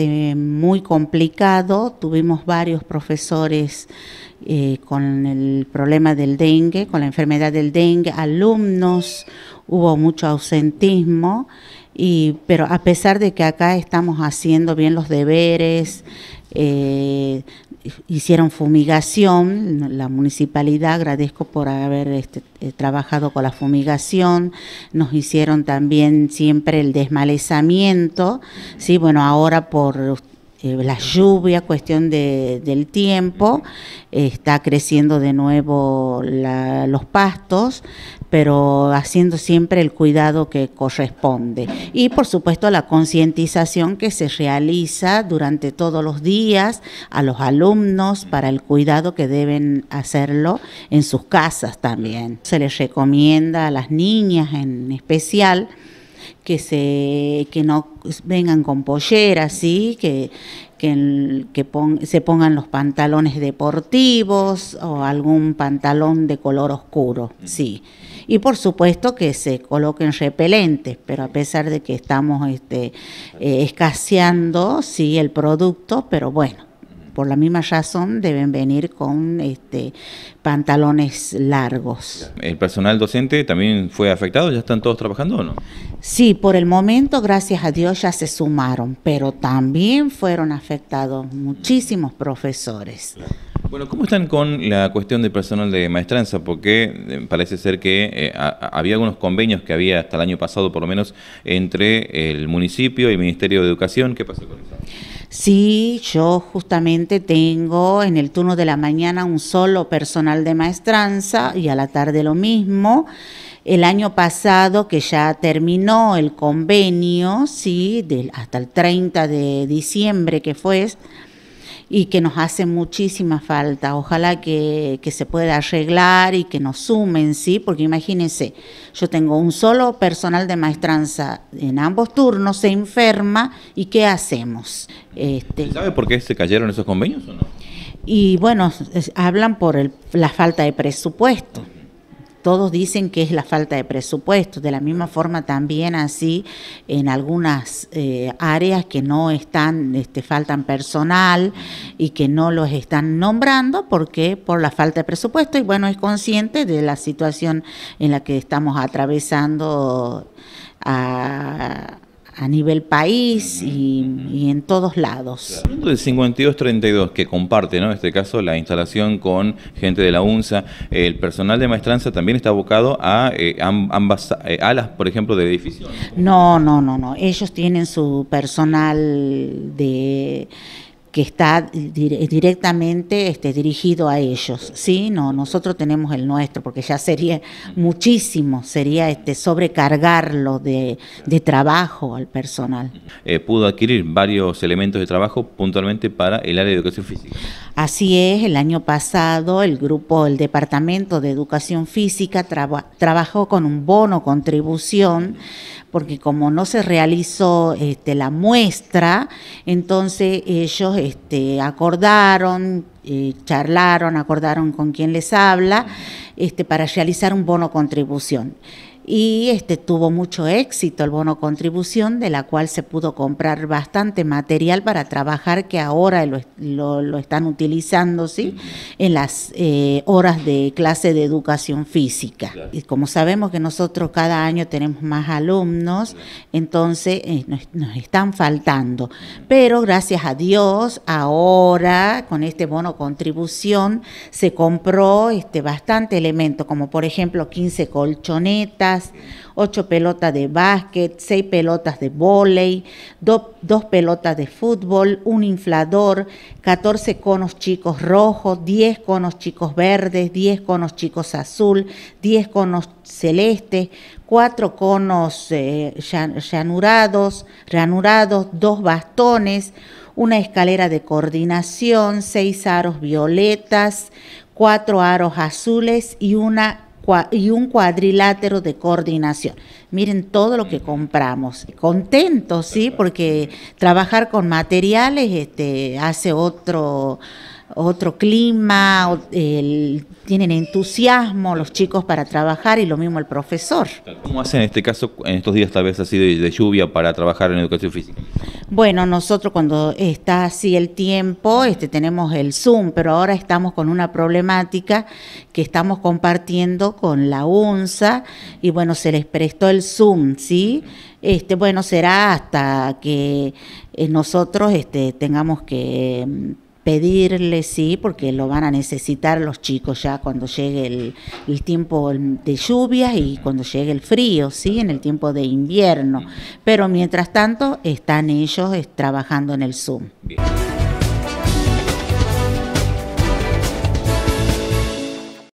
Este, muy complicado. Tuvimos varios profesores eh, con el problema del dengue, con la enfermedad del dengue, alumnos, hubo mucho ausentismo. Y, pero a pesar de que acá estamos haciendo bien los deberes, eh, hicieron fumigación, la municipalidad, agradezco por haber este, eh, trabajado con la fumigación, nos hicieron también siempre el desmalezamiento, ¿sí? bueno, ahora por eh, la lluvia, cuestión de, del tiempo, está creciendo de nuevo los pastos, pero haciendo siempre el cuidado que corresponde. Y por supuesto la concientización que se realiza durante todos los días a los alumnos para el cuidado que deben hacerlo en sus casas también. Se les recomienda a las niñas en especial, que, se, que no vengan con polleras, ¿sí? que, que, se pongan los pantalones deportivos o algún pantalón de color oscuro, mm. sí. Y por supuesto que se coloquen repelentes, pero a pesar de que estamos este, eh, escaseando, sí, el producto, pero bueno, por la misma razón deben venir con este, pantalones largos. ¿El personal docente también fue afectado? ¿Ya están todos trabajando o no? Sí, por el momento, gracias a Dios, ya se sumaron, pero también fueron afectados muchísimos profesores. Bueno, ¿cómo están con la cuestión del personal de maestranza? Porque eh, parece ser que eh, había algunos convenios que había hasta el año pasado, por lo menos, entre el municipio y el Ministerio de Educación. ¿Qué pasó con eso? Sí, yo justamente tengo en el turno de la mañana un solo personal de maestranza y a la tarde lo mismo. El año pasado, que ya terminó el convenio, sí, hasta el 30 de diciembre que fue, y que nos hace muchísima falta. Ojalá que, se pueda arreglar y que nos sumen, ¿sí? Porque imagínense, yo tengo un solo personal de maestranza en ambos turnos, se enferma y ¿qué hacemos? Este, ¿Sabe por qué se cayeron esos convenios o no? Y bueno, hablan por la falta de presupuesto todos dicen que es la falta de presupuesto, de la misma forma también así en algunas eh, áreas que no están, este, faltan personal y que no los están nombrando porque por la falta de presupuesto y bueno, es consciente de la situación en la que estamos atravesando a a nivel país y, en todos lados. Hablando del 5232 que comparte, ¿no? en este caso, la instalación con gente de la UNSA, el personal de maestranza también está abocado a eh, ambas eh, alas, por ejemplo, de edificio. No, no, no, no. Ellos tienen su personal de que está directamente este, dirigido a ellos, ¿sí? No, nosotros tenemos el nuestro, porque ya sería muchísimo, sería este, sobrecargarlo de, trabajo al personal. Eh, pudo adquirir varios elementos de trabajo puntualmente para el área de educación física. Así es, el año pasado el grupo, el Departamento de Educación Física trabajó con un bono contribución, porque como no se realizó este, la muestra, entonces ellos este, acordaron, eh, charlaron, acordaron con quien les habla, este, para realizar un bono contribución y este tuvo mucho éxito el bono contribución de la cual se pudo comprar bastante material para trabajar que ahora lo, están utilizando sí en las eh, horas de clase de educación física y como sabemos que nosotros cada año tenemos más alumnos entonces eh, nos, están faltando pero gracias a Dios ahora con este bono contribución se compró este bastante elemento como por ejemplo 15 colchonetas 8 ocho pelotas de básquet, 6 pelotas de vóley, 2 pelotas de fútbol, un inflador, 14 conos chicos rojos, 10 conos chicos verdes, 10 conos chicos azul, 10 conos celestes, 4 conos eh, llanurados, ranurados, dos bastones, una escalera de coordinación, 6 aros violetas, 4 aros azules y una y un cuadrilátero de coordinación. Miren todo lo que compramos. Contentos, ¿sí? Porque trabajar con materiales este, hace otro otro clima, tienen entusiasmo los chicos para trabajar y lo mismo el profesor. ¿Cómo hacen en este caso, en estos días tal vez así de, lluvia, para trabajar en educación física? Bueno, nosotros cuando está así el tiempo, este, tenemos el Zoom, pero ahora estamos con una problemática que estamos compartiendo con la UNSA y bueno, se les prestó el Zoom, ¿sí? Este, bueno, será hasta que eh, nosotros este, tengamos que mm, pedirle, sí, porque lo van a necesitar los chicos ya cuando llegue el, tiempo de lluvias y cuando llegue el frío, sí, en el tiempo de invierno. Pero mientras tanto están ellos eh, trabajando en el Zoom.